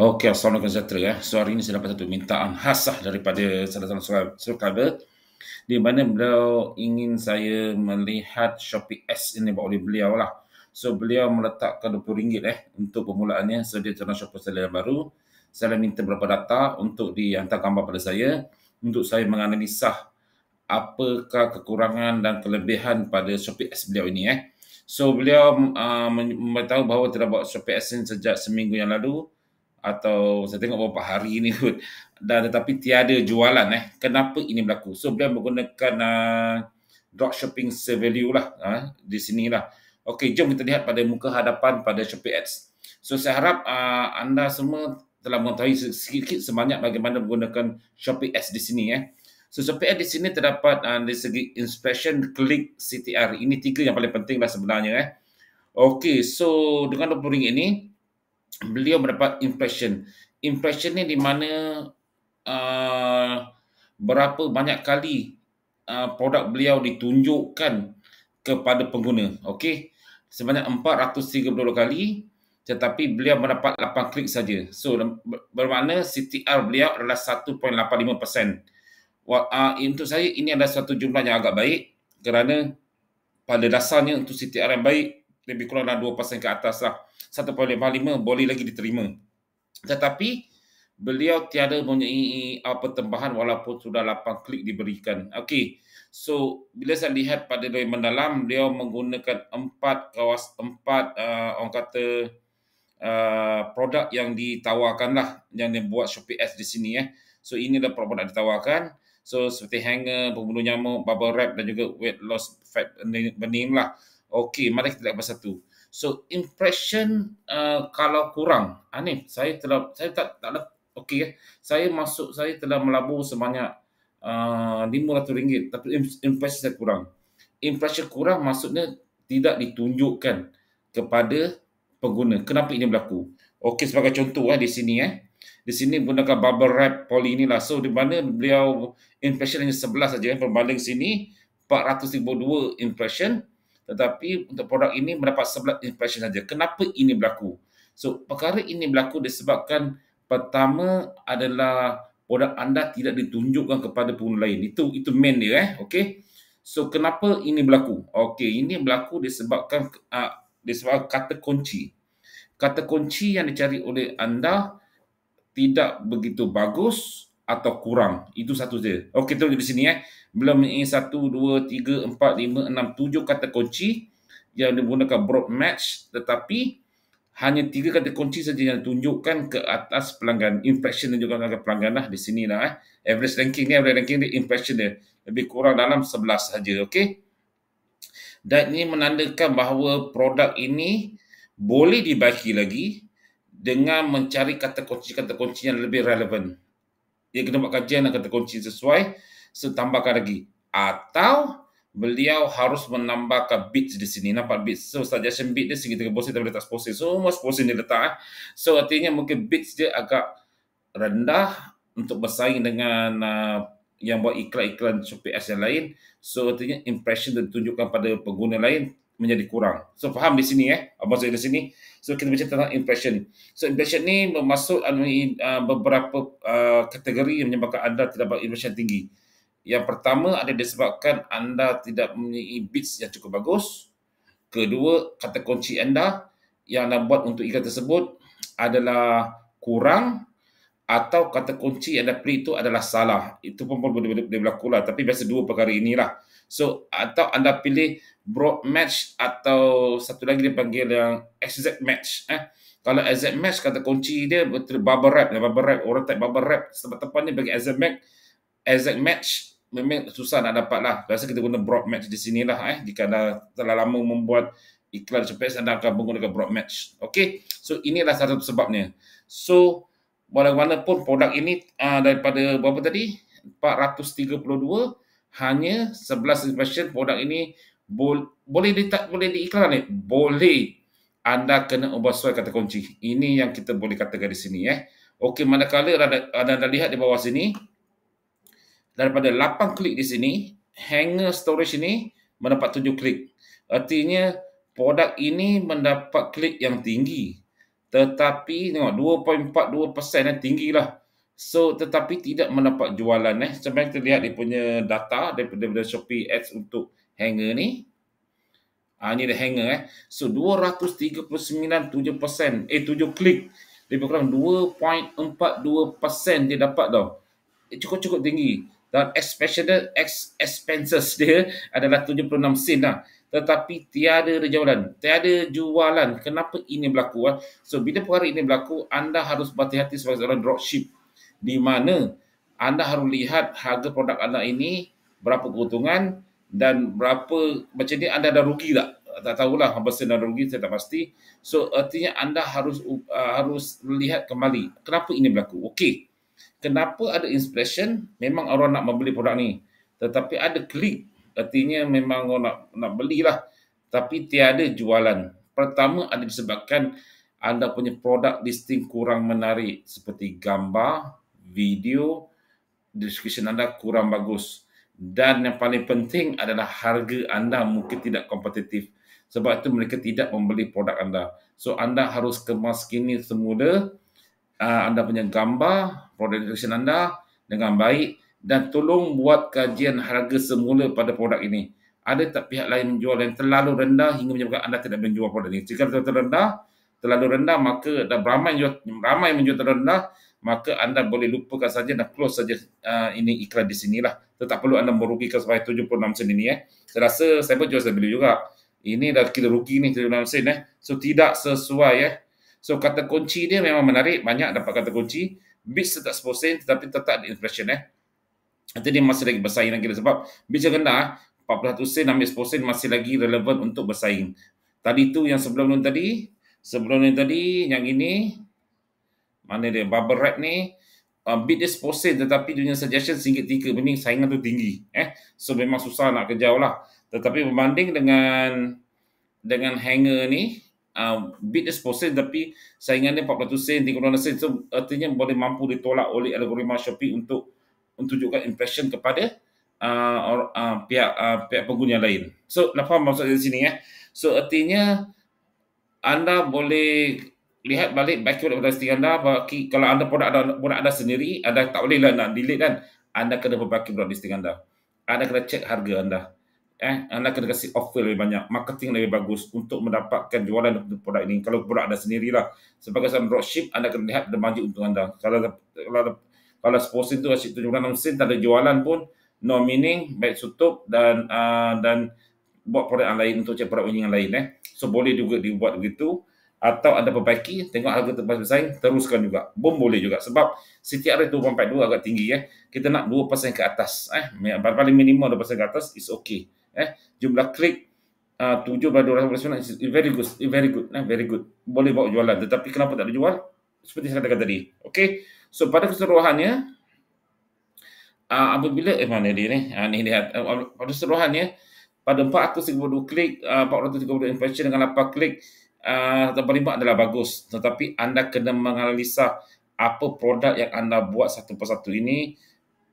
Okey, Assalamualaikum sejahtera. Eh. So, hari ini saya dapat satu permintaan khasah daripada salah seorang subscriber di mana beliau ingin saya melihat Shopee S ini buat oleh beliau lah. So, beliau meletakkan RM20 eh, untuk permulaannya. So, dia tengah Shopee seller yang baru. Saya minta beberapa data untuk dihantar gambar pada saya untuk saya menganalisa apakah kekurangan dan kelebihan pada Shopee S beliau ini. Eh. So, beliau uh, memberitahu bahawa telah buat Shopee S ini sejak seminggu yang lalu atau saya tengok beberapa hari ini, kot dan tetapi tiada jualan eh kenapa ini berlaku so dia menggunakan uh, dropshipping value lah uh, di sini lah ok jom kita lihat pada muka hadapan pada Shopee Ads so saya harap uh, anda semua telah mengetahui sedikit sebanyak bagaimana menggunakan Shopee Ads di sini eh So Shopee Ads di sini terdapat uh, dari segi inspection, klik, CTR. Ini tiga yang paling pentinglah sebenarnya eh. Okay, so dengan RM20 ini beliau mendapat inflation. Inflation ni di mana uh, berapa banyak kali uh, produk beliau ditunjukkan kepada pengguna. Okey. Sebanyak 432 kali tetapi beliau mendapat 8 klik saja. So bermakna CTR beliau adalah 1.85%. Uh, eh, untuk saya ini adalah satu jumlah yang agak baik kerana pada dasarnya untuk CTR yang baik lebih kurang dalam 2% ke atas lah. 1.5 boleh lagi diterima. Tetapi beliau tiada mempunyai apa tambahan walaupun sudah 8 klik diberikan. Okey. So bila saya lihat pada lebih mendalam dia menggunakan empat kawas empat uh, orang kata uh, produk yang ditawarkan lah yang dia buat Shopee S di sini eh. So ini adalah produk yang ditawarkan. So seperti hanger, pembunuh nyamuk, bubble wrap dan juga weight loss fat benim lah. Okey, mari kita lihat pasal tu. So impression uh, kalau kurang, Anif, ah, saya telah saya tak tak ada okey ya. Saya masuk saya telah melabur sebanyak uh, RM500 tapi impression saya kurang. Impression kurang maksudnya tidak ditunjukkan kepada pengguna. Kenapa ini berlaku? Okey, sebagai contoh eh, di sini eh. Di sini gunakan bubble wrap poly lah. So di mana beliau impression hanya 11 saja eh, berbanding sini 402 impression tetapi untuk produk ini mendapat 11 inspection saja. Kenapa ini berlaku? So, perkara ini berlaku disebabkan pertama adalah produk anda tidak ditunjukkan kepada pengguna lain. Itu itu main dia eh. Okey. So, kenapa ini berlaku? Okey, ini berlaku disebabkan uh, disebabkan kata kunci. Kata kunci yang dicari oleh anda tidak begitu bagus atau kurang. Itu satu saja. Okey, tengok di sini eh. Belum ini satu, dua, tiga, empat, lima, enam, tujuh kata kunci yang digunakan broad match tetapi hanya tiga kata kunci saja yang tunjukkan ke atas pelanggan inflation tunjukkan ke atas pelanggan lah di sini lah eh. Average ranking ni, average ranking ni inflation dia lebih kurang dalam sebelas saja. Okey. Dan ini menandakan bahawa produk ini boleh dibaiki lagi dengan mencari kata kunci-kata kunci yang lebih relevan dia kena buat kajian dan kata kunci sesuai setambahkan lagi atau beliau harus menambahkan bits di sini nampak bits so suggestion bit dia segi 30 sen tapi letak 10 sen semua 10 sen dia letak eh. so artinya mungkin bits dia agak rendah untuk bersaing dengan uh, yang buat iklan-iklan Shopee S yang lain so artinya impression dia tunjukkan pada pengguna lain menjadi kurang. So faham di sini eh, apa ah, maksud di sini? So kita bercerita tentang impression. So impression ni bermaksud uh, ah, beberapa uh, kategori yang menyebabkan anda tidak dapat impression tinggi. Yang pertama ada disebabkan anda tidak mempunyai bits yang cukup bagus. Kedua, kata kunci anda yang anda buat untuk ikan tersebut adalah kurang atau kata kunci yang anda pilih itu adalah salah. Itu pun, pun boleh, boleh, berlaku lah. Tapi biasa dua perkara inilah. So, atau anda pilih broad match atau satu lagi dia panggil yang exact match. Eh. Kalau exact match, kata kunci dia betul bubble wrap. Ya, bubble wrap. Orang type bubble wrap. Sebab tepat ni bagi exact match, exact match memang susah nak dapat lah. Biasa kita guna broad match di sini lah. Eh. Jika anda telah lama membuat iklan cepat, anda akan menggunakan broad match. Okay. So, inilah satu sebabnya. So, mana pun produk ini uh, daripada berapa tadi 432 hanya 11 inspection produk ini bo- boleh di tak boleh diiklan ni eh? boleh anda kena ubah suai kata kunci ini yang kita boleh katakan di sini eh okey manakala anda, anda lihat di bawah sini daripada 8 klik di sini hanger storage ini mendapat 7 klik artinya produk ini mendapat klik yang tinggi tetapi tengok 2.42% eh, tinggi lah so tetapi tidak mendapat jualan eh sebab kita lihat dia punya data daripada, daripada Shopee Ads untuk hanger ni ha, ah, ini dia hanger eh so 239.7% eh 7 klik lebih kurang 2.42% dia dapat tau eh, cukup-cukup tinggi dan expected expenses dia adalah 76 sen lah tetapi tiada jualan, tiada jualan. Kenapa ini berlaku? Ah? So, bila perkara ini berlaku, anda harus berhati-hati sebagai seorang dropship di mana anda harus lihat harga produk anda ini, berapa keuntungan dan berapa, macam ni anda dah rugi tak? Tak tahulah, hampir saya dah rugi, saya tak pasti. So, artinya anda harus uh, harus lihat kembali. Kenapa ini berlaku? Okey. Kenapa ada inspiration? Memang orang nak membeli produk ni. Tetapi ada klik artinya memang orang nak, nak belilah tapi tiada jualan. Pertama ada disebabkan anda punya produk listing kurang menarik seperti gambar, video, description anda kurang bagus. Dan yang paling penting adalah harga anda mungkin tidak kompetitif. Sebab itu mereka tidak membeli produk anda. So anda harus kemas kini semula ah, anda punya gambar, produk description anda dengan baik dan tolong buat kajian harga semula pada produk ini. Ada tak pihak lain menjual yang terlalu rendah hingga menyebabkan anda tidak menjual produk ini? Jika terlalu rendah, terlalu rendah maka ada ramai yang jual, ramai menjual terlalu rendah maka anda boleh lupakan saja dan close saja uh, ini iklan di sinilah. Tetap perlu anda merugikan sampai 76 sen ini eh. Saya rasa saya pun jual saya beli juga. Ini dah kita rugi ni 76 sen eh. So tidak sesuai eh. So kata kunci dia memang menarik. Banyak dapat kata kunci. Bits tetap 10 sen tetapi tetap di inflation eh. Jadi masih lagi bersaing lagi sebab bija rendah 41 sen ambil 10 sen masih lagi relevan untuk bersaing. Tadi tu yang sebelum ni tadi, sebelum ni tadi yang ini mana dia bubble wrap ni uh, bid dia 10 sen tetapi dia punya suggestion singgit tiga mending saingan tu tinggi eh. So memang susah nak kejar lah. Tetapi berbanding dengan dengan hanger ni uh, bid dia 10 sen tapi saingan dia sen, 36 sen. So artinya boleh mampu ditolak oleh algoritma Shopee untuk untuk juga impression kepada uh, or, uh, pihak uh, pihak pengguna lain. So, apa maksud di sini ya? Eh? So, artinya anda boleh lihat balik backward pada listing anda bagi, kalau anda produk ada produk anda sendiri, anda tak bolehlah nak delete kan. Anda kena berbaki produk listing anda. Anda kena check harga anda. Eh, anda kena kasih offer lebih banyak, marketing lebih bagus untuk mendapatkan jualan produk ini. Kalau produk anda sendirilah. Sebagai seorang dropship, anda kena lihat the untung anda. Kalau, kalau kalau sponsor tu asyik tunjukkan dalam mesin tak ada jualan pun no meaning baik tutup dan uh, dan buat produk yang lain untuk cek produk yang lain eh so boleh juga dibuat begitu atau anda perbaiki tengok harga tempat bersaing teruskan juga pun boleh juga sebab setiap CTR 2.42 agak tinggi eh kita nak 2% ke atas eh paling minimum 2% ke atas is okay eh jumlah klik ah, uh, 7 pada 200 is very good very good eh very good boleh bawa jualan tetapi kenapa tak ada jual seperti saya katakan tadi okay So pada keseluruhannya uh, apabila eh mana dia ni? Ha ni lihat ah, pada keseluruhannya pada 432 klik uh, 432 impression dengan 8 klik uh, atau 5 adalah bagus tetapi anda kena menganalisa apa produk yang anda buat satu persatu ini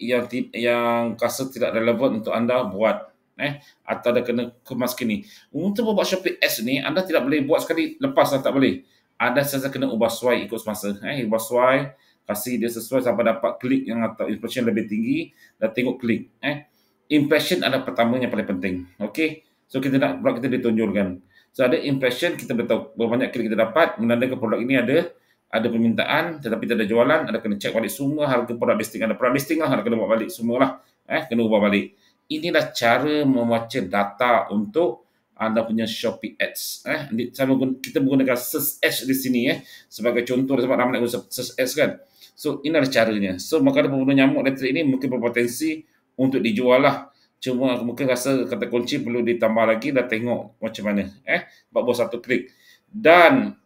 yang yang rasa tidak relevan untuk anda buat eh atau ada kena kemas kini untuk buat Shopee S ni anda tidak boleh buat sekali lepas lah tak boleh anda sesa kena ubah suai ikut semasa eh ubah suai kasih dia sesuai siapa dapat klik yang atau impression lebih tinggi dan tengok klik eh impression adalah pertama yang paling penting okey so kita nak produk kita ditunjukkan so ada impression kita betul berapa banyak klik kita dapat menandakan produk ini ada ada permintaan tetapi tak ada jualan ada kena check balik semua harga produk listing ada produk listing lah harga kena buat balik semualah eh kena ubah balik inilah cara membaca data untuk anda punya Shopee Ads. Eh, saya menggun, kita menggunakan Search Ads di sini eh, sebagai contoh sebab ramai nak guna Search Ads kan. So, ini adalah caranya. So, makanan pembunuh nyamuk elektrik ini mungkin berpotensi untuk dijual lah. Cuma mungkin rasa kata kunci perlu ditambah lagi dah tengok macam mana. Eh, buat bawah satu klik. Dan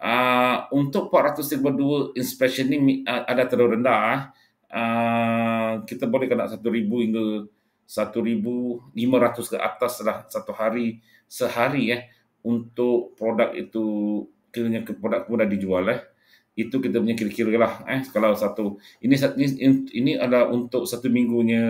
uh, untuk 432 inspection ini uh, ada terlalu rendah. Eh? Uh, kita boleh kena 1,000 hingga 1500 ke atas dah satu hari sehari eh untuk produk itu kira kira produk pun dah dijual eh itu kita punya kira-kira lah eh kalau satu ini ini ini ada untuk satu minggunya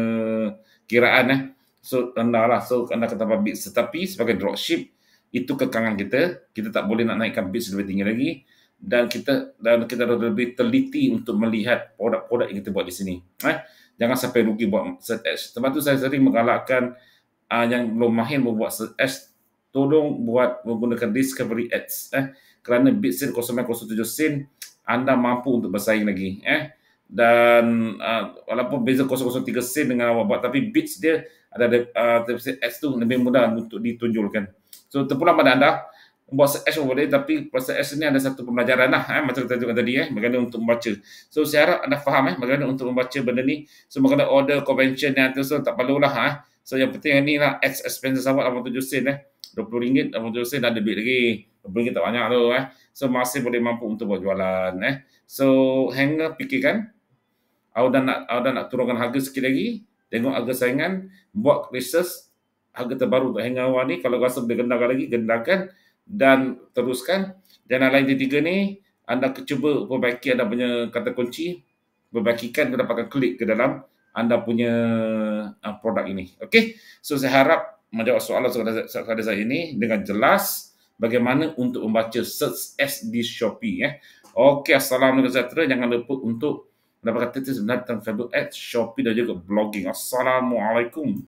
kiraan eh so anda lah so anda kata public tetapi sebagai dropship itu kekangan kita kita tak boleh nak naikkan bid lebih tinggi lagi dan kita dan kita lebih teliti untuk melihat produk-produk yang kita buat di sini. Eh? Jangan sampai rugi buat search. Sebab tu saya sering menggalakkan uh, yang belum mahir buat search tolong buat menggunakan discovery ads eh kerana bitsin 0.07 sen anda mampu untuk bersaing lagi eh dan uh, walaupun beza 0.03 sen dengan awak buat tapi bits dia ada uh, ads tu lebih mudah untuk ditunjulkan so terpulang pada anda membuat se-S boleh, there tapi proses S ni ada satu pembelajaran lah eh, macam kita tunjukkan tadi eh, bagaimana untuk membaca so saya harap anda faham eh, bagaimana untuk membaca benda ni so bagaimana order convention yang tu so tak perlu lah eh. so yang penting yang ni lah X expenses awak 87 sen eh RM20, RM87 sen. ada duit lagi RM20 tak banyak tu eh so masih boleh mampu untuk buat jualan eh so hanger fikirkan awak dah nak, awak dah nak turunkan harga sikit lagi tengok harga saingan buat research harga terbaru untuk hanger awak ni kalau rasa boleh gendakan lagi gendakan dan teruskan dan lain tiga ni anda cuba perbaiki anda punya kata kunci perbaikikan anda pakai klik ke dalam anda punya uh, produk ini okey so saya harap menjawab soalan saudara saya ini dengan jelas bagaimana untuk membaca search as di Shopee Eh. Okey, assalamualaikum sejahtera. Jangan lupa untuk mendapatkan kata tips tentang Facebook ads, Shopee dan juga blogging. Assalamualaikum.